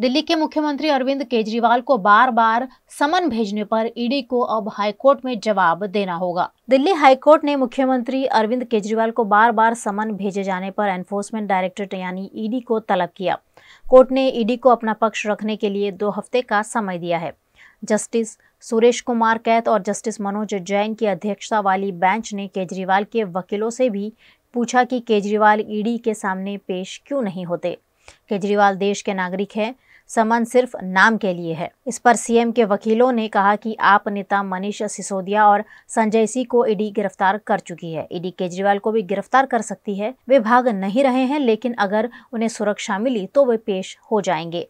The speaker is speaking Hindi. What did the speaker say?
दिल्ली के मुख्यमंत्री अरविंद केजरीवाल को बार बार समन भेजने पर ईडी को अब हाईकोर्ट में जवाब देना होगा दिल्ली हाईकोर्ट ने मुख्यमंत्री अरविंद केजरीवाल को बार बार समन भेजे जाने पर एनफोर्समेंट डायरेक्टरेट यानी ईडी को तलब किया कोर्ट ने ईडी को अपना पक्ष रखने के लिए दो हफ्ते का समय दिया है जस्टिस सुरेश कुमार कैत और जस्टिस मनोज जैन की अध्यक्षता वाली बेंच ने केजरीवाल के वकीलों से भी पूछा कि केजरीवाल ईडी के सामने पेश क्यों नहीं होते केजरीवाल देश के नागरिक हैं समन सिर्फ नाम के लिए है इस पर सीएम के वकीलों ने कहा कि आप नेता मनीष सिसोदिया और संजय सिंह को ईडी गिरफ्तार कर चुकी है ईडी केजरीवाल को भी गिरफ्तार कर सकती है वे भाग नहीं रहे हैं लेकिन अगर उन्हें सुरक्षा मिली तो वे पेश हो जाएंगे